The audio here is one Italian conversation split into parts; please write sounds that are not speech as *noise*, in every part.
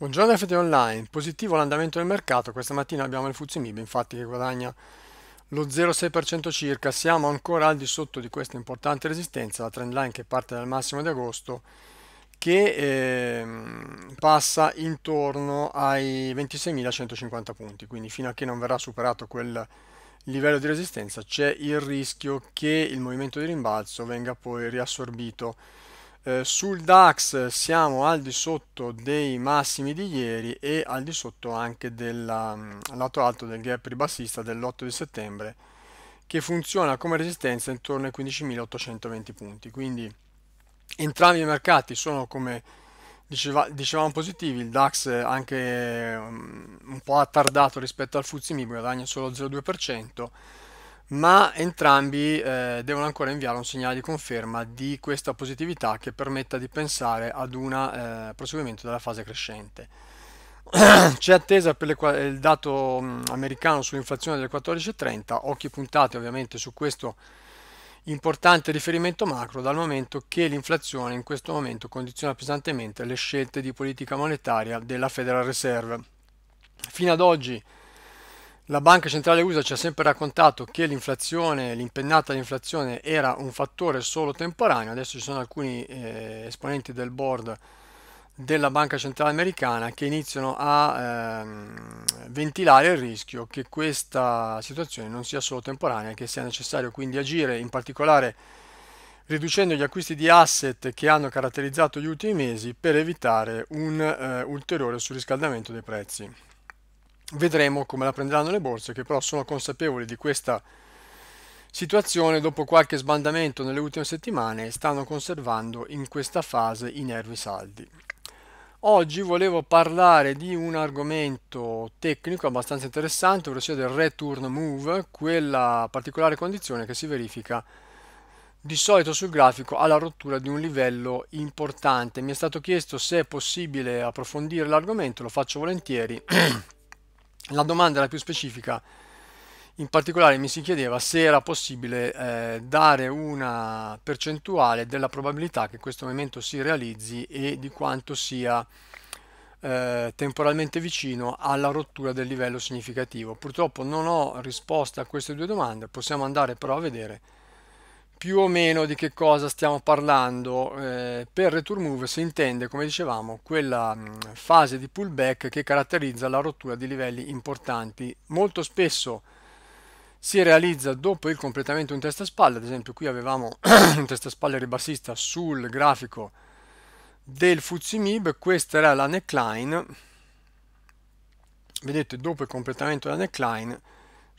Buongiorno FT Online, positivo l'andamento del mercato, questa mattina abbiamo il Fuzimib infatti che guadagna lo 0,6% circa, siamo ancora al di sotto di questa importante resistenza, la trend line che parte dal massimo di agosto che eh, passa intorno ai 26.150 punti, quindi fino a che non verrà superato quel livello di resistenza c'è il rischio che il movimento di rimbalzo venga poi riassorbito eh, sul DAX siamo al di sotto dei massimi di ieri e al di sotto anche del mm, lato alto del gap ribassista dell'8 di settembre che funziona come resistenza intorno ai 15.820 punti. Quindi entrambi i mercati sono come diceva, dicevamo positivi, il DAX anche um, un po' attardato rispetto al Fuzzi Mi, guadagna solo 0,2%, ma entrambi eh, devono ancora inviare un segnale di conferma di questa positività che permetta di pensare ad un eh, proseguimento della fase crescente. *clears throat* C'è attesa per le, il dato americano sull'inflazione delle 14.30, occhi puntati ovviamente su questo importante riferimento macro dal momento che l'inflazione in questo momento condiziona pesantemente le scelte di politica monetaria della Federal Reserve. Fino ad oggi la Banca Centrale USA ci ha sempre raccontato che l'inflazione, l'impennata dell'inflazione era un fattore solo temporaneo, adesso ci sono alcuni eh, esponenti del board della Banca Centrale Americana che iniziano a ehm, ventilare il rischio che questa situazione non sia solo temporanea, che sia necessario quindi agire in particolare riducendo gli acquisti di asset che hanno caratterizzato gli ultimi mesi per evitare un eh, ulteriore surriscaldamento dei prezzi vedremo come la prenderanno le borse che però sono consapevoli di questa situazione dopo qualche sbandamento nelle ultime settimane e stanno conservando in questa fase i nervi saldi. Oggi volevo parlare di un argomento tecnico abbastanza interessante, ovvero del return move, quella particolare condizione che si verifica di solito sul grafico alla rottura di un livello importante. Mi è stato chiesto se è possibile approfondire l'argomento, lo faccio volentieri. *clears throat* La domanda era più specifica, in particolare mi si chiedeva se era possibile eh, dare una percentuale della probabilità che questo movimento si realizzi e di quanto sia eh, temporalmente vicino alla rottura del livello significativo. Purtroppo non ho risposta a queste due domande, possiamo andare però a vedere più o meno di che cosa stiamo parlando. Eh, per return move si intende, come dicevamo, quella mh, mm, fase di pullback che caratterizza la rottura di livelli importanti. Molto spesso si realizza dopo il completamento di un testa spalle, ad esempio qui avevamo un *clears throat* testa spalle ribassista sul grafico del MIB questa era la neckline. Vedete, dopo il completamento della neckline,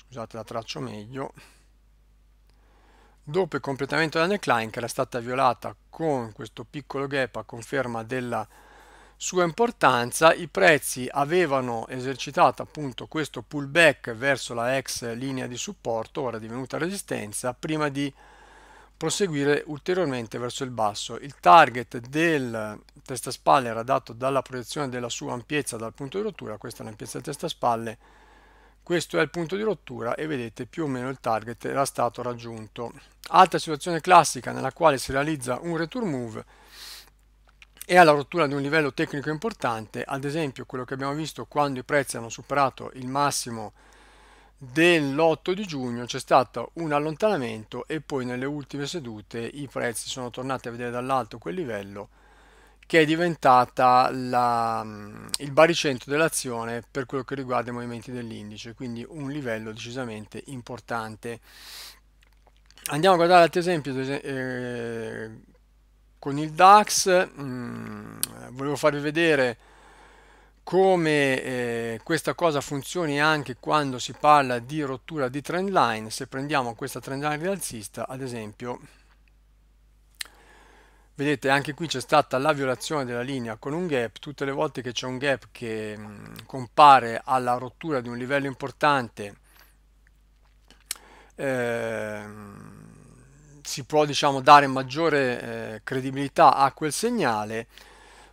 scusate la traccio meglio, dopo il completamento della neckline che era stata violata con questo piccolo gap a conferma della sua importanza i prezzi avevano esercitato appunto questo pullback verso la ex linea di supporto ora divenuta resistenza prima di proseguire ulteriormente verso il basso il target del testaspalle era dato dalla proiezione della sua ampiezza dal punto di rottura questa è l'ampiezza del testaspalle questo è il punto di rottura e vedete più o meno il target era stato raggiunto altra situazione classica nella quale si realizza un return move e alla rottura di un livello tecnico importante ad esempio quello che abbiamo visto quando i prezzi hanno superato il massimo dell'8 di giugno c'è stato un allontanamento e poi nelle ultime sedute i prezzi sono tornati a vedere dall'alto quel livello che è diventata la, mm, il baricentro dell'azione per quello che riguarda i movimenti dell'indice, quindi un livello decisamente importante. Andiamo a guardare altri esempi, eh, con il DAX, mh, mm, volevo farvi vedere come eh, questa cosa funzioni anche quando si parla di rottura di trend line, se prendiamo questa trend line rialzista, ad esempio vedete anche qui c'è stata la violazione della linea con un gap tutte le volte che c'è un gap che mm, compare alla rottura di un livello importante eh, si può diciamo dare maggiore eh, credibilità a quel segnale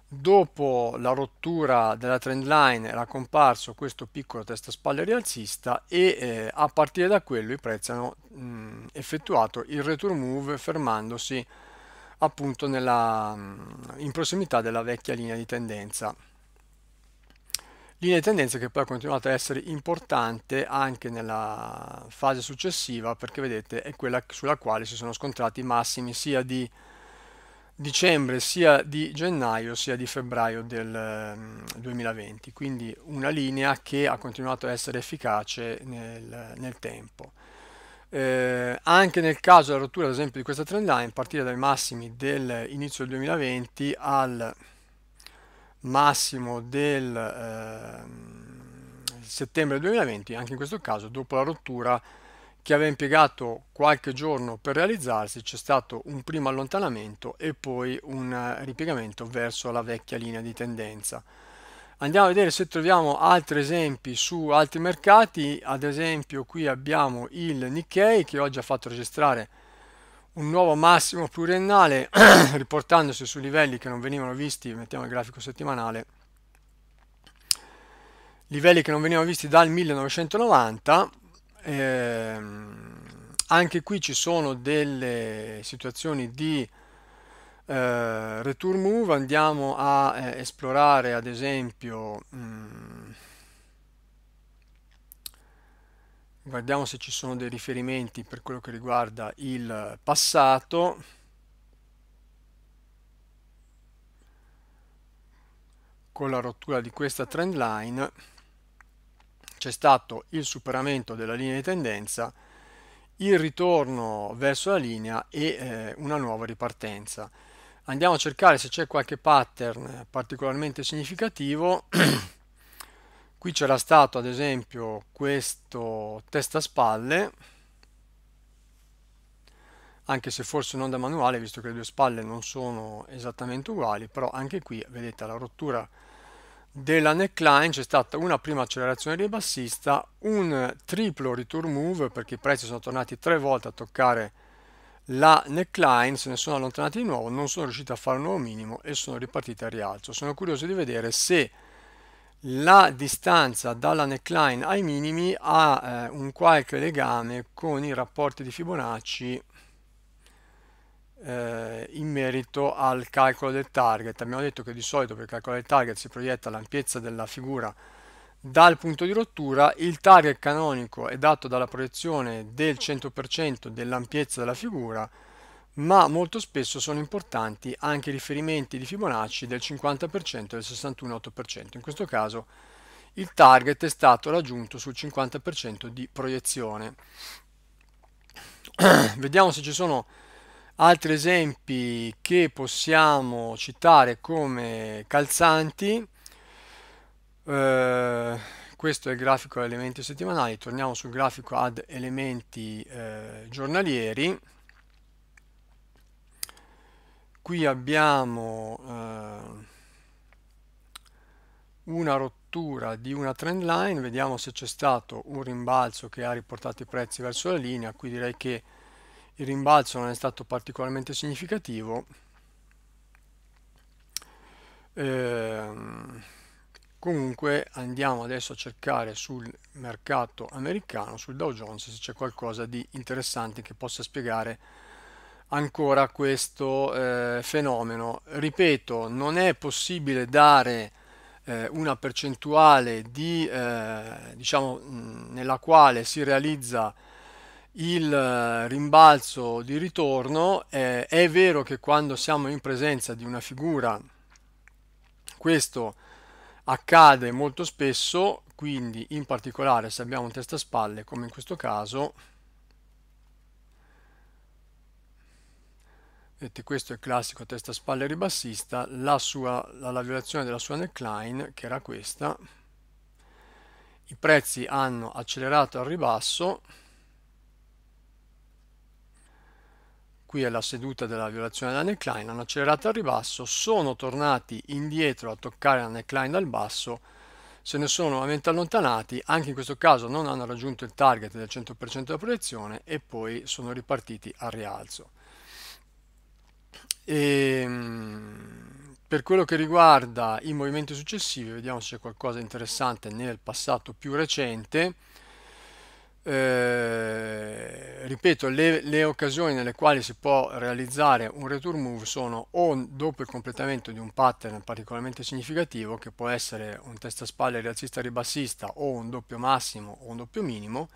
dopo la rottura della trend line era comparso questo piccolo testa spalle rialzista e eh, a partire da quello i prezzi hanno mh, mm, effettuato il return move fermandosi appunto nella, mm, in prossimità della vecchia linea di tendenza. Linea di tendenza che poi ha continuato a essere importante anche nella fase successiva perché vedete è quella sulla quale si sono scontrati i massimi sia di dicembre sia di gennaio sia di febbraio del 2020 mm, quindi una linea che ha continuato a essere efficace nel, nel tempo eh, anche nel caso della rottura ad esempio di questa trend line, partire dai massimi dell'inizio del 2020 al massimo del eh, settembre 2020, anche in questo caso dopo la rottura che aveva impiegato qualche giorno per realizzarsi, c'è stato un primo allontanamento e poi un eh, ripiegamento verso la vecchia linea di tendenza. Andiamo a vedere se troviamo altri esempi su altri mercati, ad esempio qui abbiamo il Nikkei che oggi ha fatto registrare un nuovo massimo pluriennale *clears throat* riportandosi su livelli che non venivano visti, mettiamo il grafico settimanale, livelli che non venivano visti dal 1990. Ehm, anche qui ci sono delle situazioni di eh, return move andiamo a eh, esplorare ad esempio mh, mm, guardiamo se ci sono dei riferimenti per quello che riguarda il passato con la rottura di questa trend line c'è stato il superamento della linea di tendenza il ritorno verso la linea e eh, una nuova ripartenza andiamo a cercare se c'è qualche pattern particolarmente significativo *clears throat* qui c'era stato ad esempio questo testa spalle anche se forse non da manuale visto che le due spalle non sono esattamente uguali però anche qui vedete la rottura della neckline c'è stata una prima accelerazione del bassista un triplo return move perché i prezzi sono tornati tre volte a toccare la neckline se ne sono allontanati di nuovo, non sono riusciti a fare un nuovo minimo e sono ripartiti a rialzo. Sono curioso di vedere se la distanza dalla neckline ai minimi ha eh, un qualche legame con i rapporti di Fibonacci eh, in merito al calcolo del target. Abbiamo detto che di solito per calcolare il target si proietta l'ampiezza della figura dal punto di rottura il target canonico è dato dalla proiezione del 100% dell'ampiezza della figura, ma molto spesso sono importanti anche i riferimenti di Fibonacci del 50% e del 61,8%. In questo caso il target è stato raggiunto sul 50% di proiezione. *clears throat* Vediamo se ci sono altri esempi che possiamo citare come calzanti eh, questo è il grafico ad elementi settimanali, torniamo sul grafico ad elementi eh, giornalieri. Qui abbiamo eh, una rottura di una trend line, vediamo se c'è stato un rimbalzo che ha riportato i prezzi verso la linea, qui direi che il rimbalzo non è stato particolarmente significativo. Ehm comunque andiamo adesso a cercare sul mercato americano sul Dow Jones se c'è qualcosa di interessante che possa spiegare ancora questo eh, fenomeno ripeto non è possibile dare eh, una percentuale di eh, diciamo mh, nella quale si realizza il eh, rimbalzo di ritorno eh, è vero che quando siamo in presenza di una figura questo accade molto spesso quindi in particolare se abbiamo un testa a spalle come in questo caso vedete questo è il classico testa a spalle ribassista la, sua, la, la violazione della sua neckline che era questa i prezzi hanno accelerato al ribasso qui è la seduta della violazione della neckline, hanno accelerato al ribasso, sono tornati indietro a toccare la neckline dal basso, se ne sono nuovamente allontanati, anche in questo caso non hanno raggiunto il target del 100% della proiezione e poi sono ripartiti al rialzo. E, ehm, per quello che riguarda i movimenti successivi, vediamo se c'è qualcosa di interessante nel passato più recente eh, ripeto, le, le, occasioni nelle quali si può realizzare un return move sono o dopo il completamento di un pattern particolarmente significativo, che può essere un testa spalle rialzista ribassista o un doppio massimo o un doppio minimo,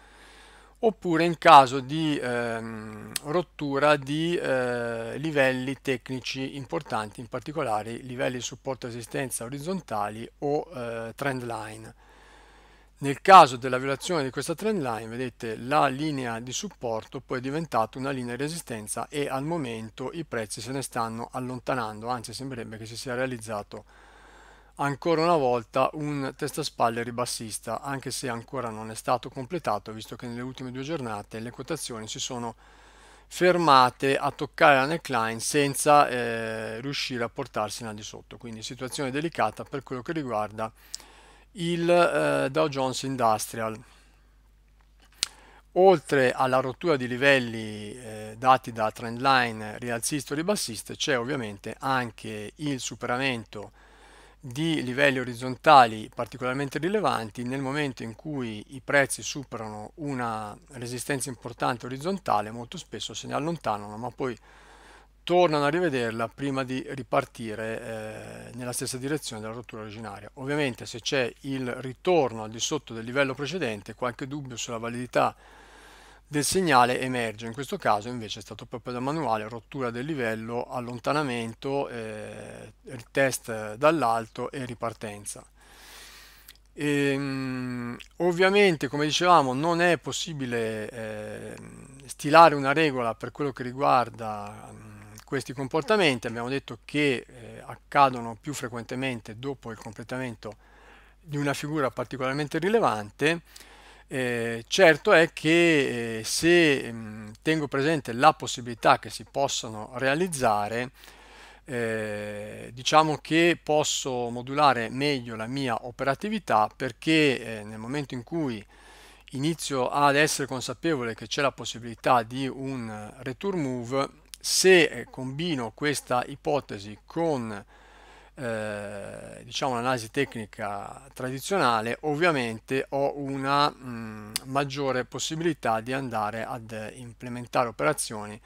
oppure in caso di ehm, rottura di eh, livelli tecnici importanti, in particolare livelli di supporto e resistenza orizzontali o eh, trend line. Nel caso della violazione di questa trend line, vedete la linea di supporto poi è diventata una linea di resistenza e al momento i prezzi se ne stanno allontanando, anzi sembrerebbe che si sia realizzato ancora una volta un testaspalle ribassista, anche se ancora non è stato completato, visto che nelle ultime due giornate le quotazioni si sono fermate a toccare la neckline senza eh, riuscire a portarsi al di sotto, quindi situazione delicata per quello che riguarda il eh, Dow Jones Industrial. Oltre alla rottura di livelli eh, dati da trendline rialzista o ribassista, c'è ovviamente anche il superamento di livelli orizzontali particolarmente rilevanti nel momento in cui i prezzi superano una resistenza importante orizzontale, molto spesso se ne allontanano, ma poi tornano a rivederla prima di ripartire eh, nella stessa direzione della rottura originaria. Ovviamente se c'è il ritorno al di sotto del livello precedente, qualche dubbio sulla validità del segnale emerge, in questo caso invece è stato proprio da manuale, rottura del livello, allontanamento, eh, test dall'alto e ripartenza. E, ehm, ovviamente, come dicevamo, non è possibile eh, stilare una regola per quello che riguarda questi comportamenti abbiamo detto che eh, accadono più frequentemente dopo il completamento di una figura particolarmente rilevante. Eh, certo è che eh, se mh, mm, tengo presente la possibilità che si possano realizzare, eh, diciamo che posso modulare meglio la mia operatività perché eh, nel momento in cui inizio ad essere consapevole che c'è la possibilità di un return move se eh, combino questa ipotesi con eh, diciamo l'analisi tecnica tradizionale ovviamente ho una mh, mm, maggiore possibilità di andare ad implementare operazioni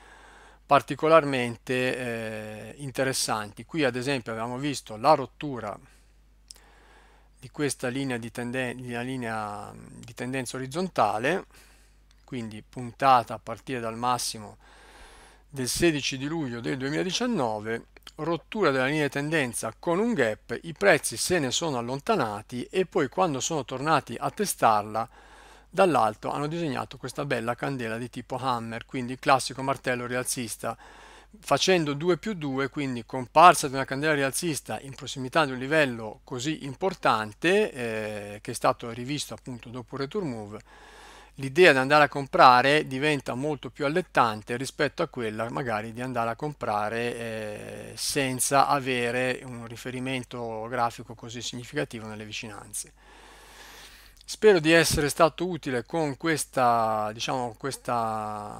particolarmente eh, interessanti qui ad esempio abbiamo visto la rottura di questa linea di, tenden linea mm, di tendenza orizzontale quindi puntata a partire dal massimo del 16 di luglio del 2019, rottura della linea di tendenza con un gap, i prezzi se ne sono allontanati e poi quando sono tornati a testarla dall'alto hanno disegnato questa bella candela di tipo hammer, quindi classico martello rialzista, facendo 2 più 2, quindi comparsa di una candela rialzista in prossimità di un livello così importante eh, che è stato rivisto appunto dopo il return move l'idea di andare a comprare diventa molto più allettante rispetto a quella magari di andare a comprare eh, senza avere un riferimento grafico così significativo nelle vicinanze. Spero di essere stato utile con questo diciamo,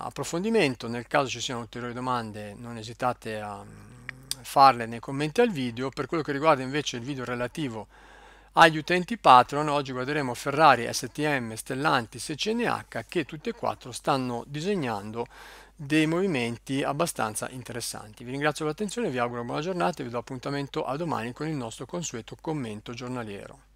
approfondimento, nel caso ci siano ulteriori domande non esitate a mm, farle nei commenti al video, per quello che riguarda invece il video relativo a agli utenti Patreon oggi guarderemo Ferrari, STM, Stellantis e CNH che tutti e quattro stanno disegnando dei movimenti abbastanza interessanti. Vi ringrazio per l'attenzione, vi auguro buona giornata e vi do appuntamento a domani con il nostro consueto commento giornaliero.